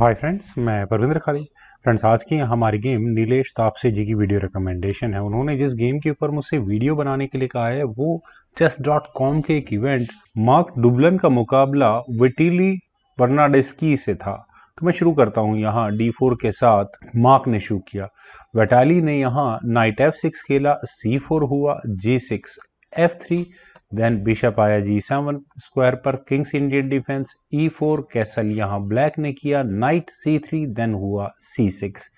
hi friends मैं परविंद्र खाली friends आज की हमारी गेम नीलेश तापसे जी की वीडियो रिकमेंडेशन है उन्होंने जिस गेम के ऊपर मुझसे वीडियो बनाने के लिए कहा है वो चेस डॉट कॉम के एक इवेंट मार्क डुबलन का मुकाबला विटिली बर्नाडेस्की से था तो मैं शुरू करता हूँ यहाँ डी फोर के साथ मार्क ने शुरू किया वेटाली ने यहाँ नाइट एफ सिक्स खेला सी फोर हुआ G six F three then bishop आया जी सेवन स्क्वायर पर king's Indian defence E four castle यहाँ ब्लैक ने किया नाइट सी थ्री देन हुआ C six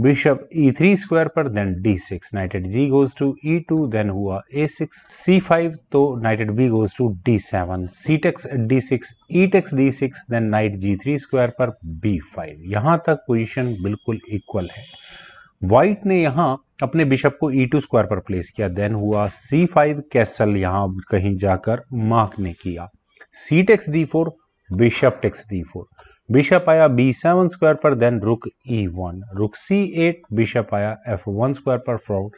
bishop E three square पर then D six knighted G goes to E two then हुआ A six C five तो knighted B goes to D seven C takes D six E takes D six then knight G three square पर B five यहाँ तक position बिल्कुल equal है white ने यहाँ अपने बिशप को ई टू स्क्वायर पर प्लेस किया देन हुआ सी फाइव कैसल यहाँ कहीं जाकर मार्क ने किया C takes D four bishop takes D four bishop आया बी सेवन स्क्वायर पर then rook E one rook C eight bishop आया एफ वन स्क्वायर पर फ्रॉड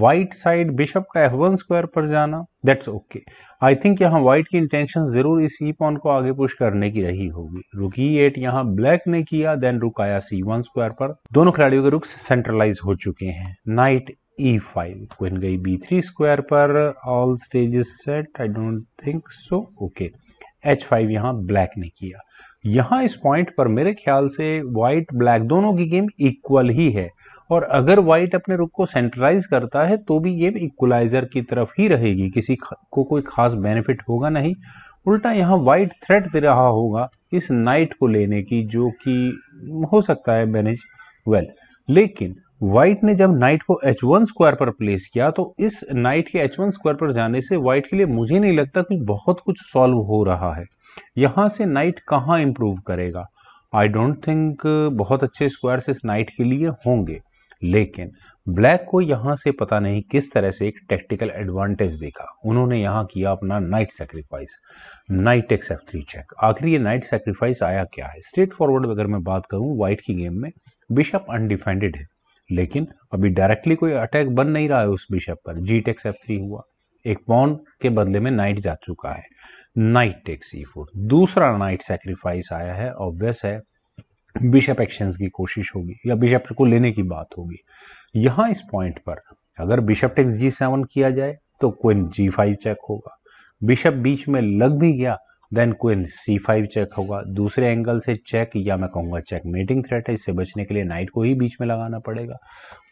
वाइट साइड बिशप का एफ वन स्क्वायर पर जाना that's okay I think यहाँ white की intention जरूर इस ई पॉन को आगे पुश करने की रही होगी रुक ई एट यहाँ ब्लैक ने किया देन रुक आया सी वन स्क्वायर पर दोनों खिलाड़ियों के रुक सेंट्रलाइज हो चुके हैं नाइट ई फाइव क्वीन गई बी थ्री स्क्वायर पर all stages set I don't think so okay H five यहाँ ब्लैक ने किया यहाँ इस पॉइंट पर मेरे ख्याल से वाइट ब्लैक दोनों की गेम इक्वल ही है और अगर वाइट अपने रुख को सेंट्रलाइज करता है तो भी गेम इक्वलाइजर की तरफ ही रहेगी किसी को कोई खास बेनिफिट होगा नहीं उल्टा यहाँ वाइट थ्रेट दे रहा होगा इस नाइट को लेने की जो कि हो सकता है मैनेज वेल लेकिन वाइट ने जब नाइट को एच वन स्क्वायर पर प्लेस किया तो इस नाइट के एच वन स्क्वायर पर जाने से व्हाइट के लिए मुझे नहीं लगता कि बहुत कुछ सॉल्व हो रहा है यहाँ से नाइट कहाँ इम्प्रूव करेगा आई डोंट थिंक बहुत अच्छे स्क्वायर्स इस नाइट के लिए होंगे लेकिन ब्लैक को यहाँ से पता नहीं किस तरह से एक टेक्टिकल एडवांटेज देखा उन्होंने यहाँ किया अपना knight sacrifice knight X F three check आखिर ये नाइट सेक्रीफाइस आया क्या है स्ट्रेट फॉरवर्ड अगर मैं बात करूँ व्हाइट की गेम में बिशप अनडिफेंडेड है लेकिन अभी डायरेक्टली कोई अटैक बन नहीं रहा है उस बिशप पर जी टेक्स एफ थ्री हुआ एक पॉन के बदले में नाइट जा चुका है नाइट टेक्स ई फोर दूसरा नाइट सेक्रीफाइस आया है ऑब्वियस है बिशप एक्शंस की कोशिश होगी या बिशप को लेने की बात होगी यहाँ इस पॉइंट पर अगर बिशप टेक्स जी सेवन किया जाए तो क्विन जी फाइव चेक होगा बिशप बीच में लग भी गया then queen C five check होगा दूसरे एंगल से चेक या मैं कहूँगा चेक मेटिंग थ्रेट है इससे बचने के लिए नाइट को ही बीच में लगाना पड़ेगा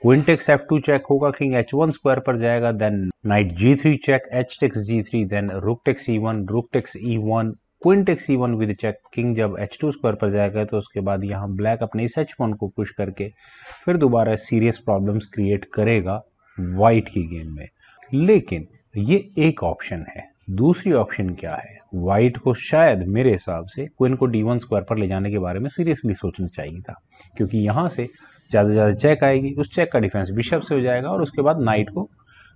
queen takes F two check होगा किंग एच वन स्क्वायर पर जाएगा then knight G three check H takes G three then rook takes E one rook takes E one queen takes E one with check king जब H two square पर जाएगा तो उसके बाद यहाँ black अपने इस एच वन को पुश करके फिर दोबारा सीरियस प्रॉब्लम्स क्रिएट करेगा वाइट की गेम में लेकिन ये एक ऑप्शन है दूसरी ऑप्शन क्या है वाइट को शायद मेरे हिसाब से क्विन को डी वन स्क्वायर पर ले जाने के बारे में सीरियसली सोचना चाहिए था क्योंकि यहाँ से ज़्यादा से ज़्यादा चेक आएगी उस चेक का डिफेंस बिशप से हो जाएगा और उसके बाद नाइट को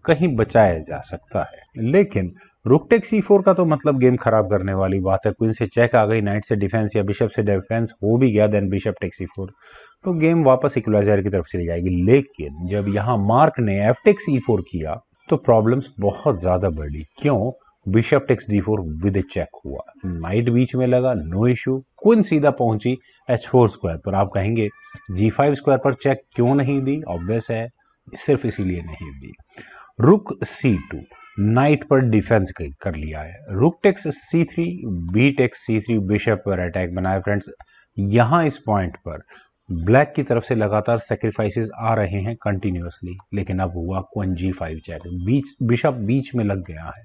कहीं बचाया जा सकता है लेकिन रुकटेक सी फोर का तो मतलब गेम खराब करने वाली बात है क्वीन से चेक आ गई नाइट से डिफेंस या बिशप से डिफेंस हो भी गया then bishop take C four तो गेम वापस इक्वलाइजर की तरफ चली जाएगी लेकिन जब यहाँ मार्क ने एफ टेक सी फोर किया तो प्रॉब्लम्स बहुत ज़्यादा बढ़ी क्यों bishop takes D four with a check हुआ नाइट बीच में लगा नो इशू क्विन सीधा पहुंची एच फोर स्क्वायर पर आप कहेंगे जी फाइव स्क्वायर पर चेक क्यों नहीं दी ऑब्वियस है सिर्फ इसीलिए नहीं दी रुक सी टू नाइट पर डिफेंस कर लिया है rook takes C three B takes C three bishop पर अटैक बनाया फ्रेंड्स यहाँ इस पॉइंट पर ब्लैक की तरफ से लगातार सेक्रीफाइसेस आ रहे हैं कंटिन्यूसली लेकिन अब हुआ क्वन जी फाइव चेक बीच बिशप बीच में लग गया है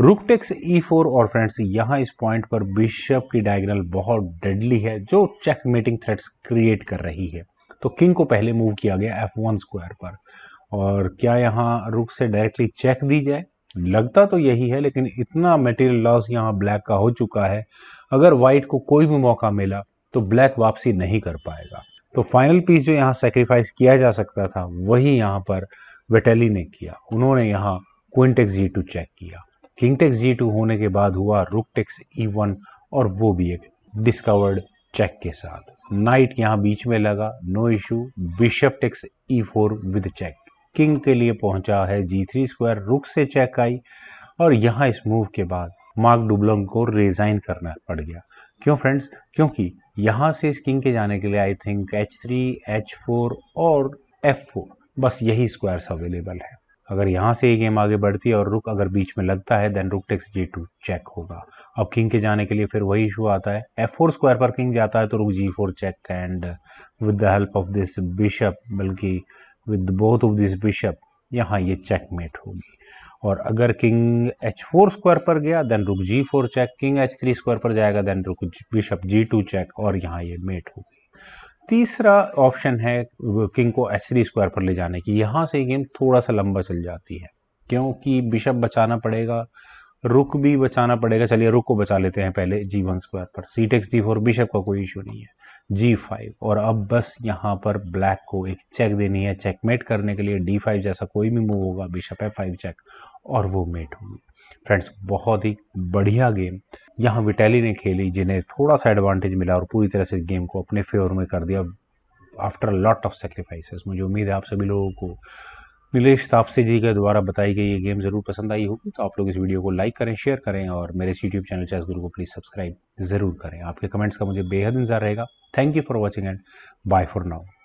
टेक्स ई e फोर और फ्रेंड्स यहाँ इस पॉइंट पर बिशप की डायगनल बहुत डेडली है जो चेक मेटिंग थ्रेट्स क्रिएट कर रही है तो किंग को पहले मूव किया गया एफ वन स्क्वायर पर और क्या यहाँ रुक से डायरेक्टली चेक दी जाए लगता तो यही है लेकिन इतना मटेरियल लॉस यहाँ ब्लैक का हो चुका है अगर वाइट को कोई भी मौका मिला तो ब्लैक वापसी नहीं कर पाएगा तो फाइनल पीस जो यहाँ सेक्रीफाइस किया जा सकता था वही यहाँ पर वेटेली ने किया उन्होंने यहाँ क्विंटेक्स जी टू चेक किया टेक्स जी टू होने के बाद हुआ रुकटेक्स ई वन और वो भी एक डिस्कवर्ड चेक के साथ नाइट यहाँ बीच में लगा no issue bishop takes E four with check king के लिए पहुंचा है जी थ्री स्क्वायर रुक से चेक आई और यहाँ इस मूव के बाद मार्क डुबलंग को रिजाइन करना पड़ गया क्यों फ्रेंड्स क्योंकि यहाँ से इस किंग के जाने के लिए I think H three H four और एफ फोर बस यही स्क्वायर्स अवेलेबल है अगर यहाँ से ये गेम आगे बढ़ती है और रुक अगर बीच में लगता है then rook takes G two check होगा अब किंग के जाने के लिए फिर वही इशू आता है एफ फोर स्क्वायर पर किंग जाता है तो rook G four check and with the help of this bishop बल्कि with both of this bishop यहाँ ये चेक मेट होगी और अगर किंग एच फोर स्क्वायर पर गया then rook G four check king H three square पर जाएगा देन रुक बिशप जी टू चेक और यहाँ ये मेट होगी तीसरा ऑप्शन है किंग को एच थ्री स्क्वायर पर ले जाने की यहाँ से गेम थोड़ा सा लंबा चल जाती है क्योंकि बिशप बचाना पड़ेगा रुक भी बचाना पड़ेगा चलिए रुक को बचा लेते हैं पहले जी वन स्क्वायर पर C takes G four bishop का कोई इशू नहीं है जी फाइव और अब बस यहाँ पर ब्लैक को एक चेक देनी है चेकमेट करने के लिए डी फाइव जैसा कोई भी मूव होगा बिशप है फाइव चेक और वो मेट होगी फ्रेंड्स बहुत ही बढ़िया गेम यहाँ विटैली ने खेली जिन्हें थोड़ा सा एडवांटेज मिला और पूरी तरह से गेम को अपने फेवर में कर दिया आफ्टर लॉट ऑफ सेक्रीफाइसेस मुझे उम्मीद है आप सभी लोगों को नीलेष तापसे जी के द्वारा बताई गई ये गेम ज़रूर पसंद आई होगी तो आप लोग इस वीडियो को लाइक करें शेयर करें और मेरे यूट्यूब चैनल चेस गुरु को प्लीज़ सब्सक्राइब ज़रूर करें आपके कमेंट्स का मुझे बेहद इंतजार रहेगा thank you for watching and bye for now